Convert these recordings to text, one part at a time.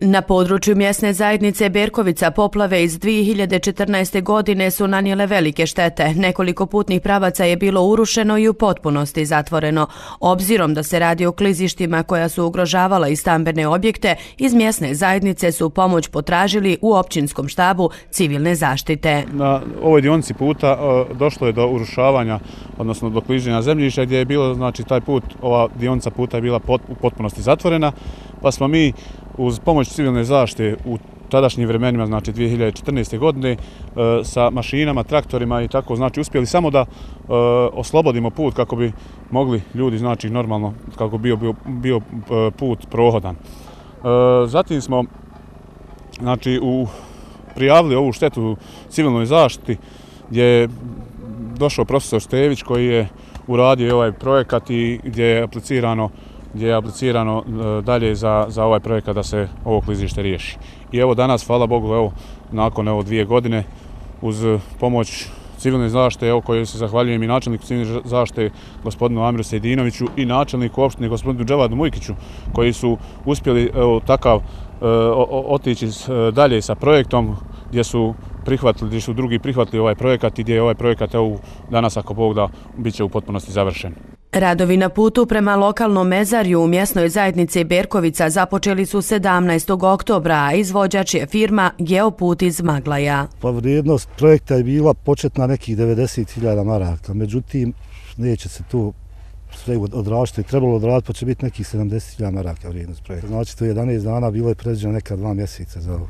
Na području mjesne zajednice Berkovica poplave iz 2014. godine su nanijele velike štete. Nekoliko putnih pravaca je bilo urušeno i u potpunosti zatvoreno. Obzirom da se radi o klizištima koja su ugrožavala i stambene objekte, iz mjesne zajednice su pomoć potražili u općinskom štabu civilne zaštite. Na ovoj dionci puta e, došlo je do urušavanja, odnosno do kliženja zemljišta gdje je bilo, znači taj put, ova dionca puta je bila u potpunosti zatvorena, pa smo mi uz pomoć civilne zaštite u tadašnjim vremenima, znači 2014. godine, e, sa mašinama, traktorima i tako, znači uspjeli samo da e, oslobodimo put kako bi mogli ljudi, znači normalno, kako bi bio, bio, bio e, put prohodan. Zatim smo, znači, u, prijavili ovu štetu civilnoj zaštiti, gdje je došao profesor Stević koji je uradio ovaj projekat i gdje je aplicirano uh, gdje je aplicirano e, dalje za, za ovaj projekat da se ovo klizište riješi. I evo danas, hvala Bogu, evo, nakon evo dvije godine, uz pomoć civilne zašte, evo koje se zahvaljujem i načelniku civilne zašte gospodinu Amiru Sejdinoviću i načelniku opštine gospodinu Dževadu Mujkiću, koji su uspjeli evo, takav e, otići e, dalje sa projektom gdje su prihvatili, gdje su drugi prihvatili ovaj projekat i gdje je ovaj projekat evo, danas, ako Bog da, bit će u potpunosti završen. Radovi na putu prema lokalnom mezarju u mjesnoj zajednici Berkovica započeli su 17. oktobra, a izvođač je firma Geoput iz Maglaja. Pa vrijednost projekta je bila početna nekih 90.000 maraka, međutim neće se to sve odrašiti, trebalo odrašiti, pa će biti nekih 70.000 maraka vrijednost projekta. Znači to 11 dana, bilo je predviđeno neka dva mjeseca za ovo.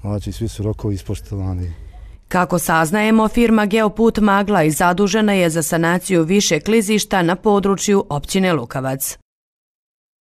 Znači svi su rokovi ispoštovani. Kako saznajemo, firma Geoput Magla i zadužena je za sanaciju više klizišta na području općine Lukavac.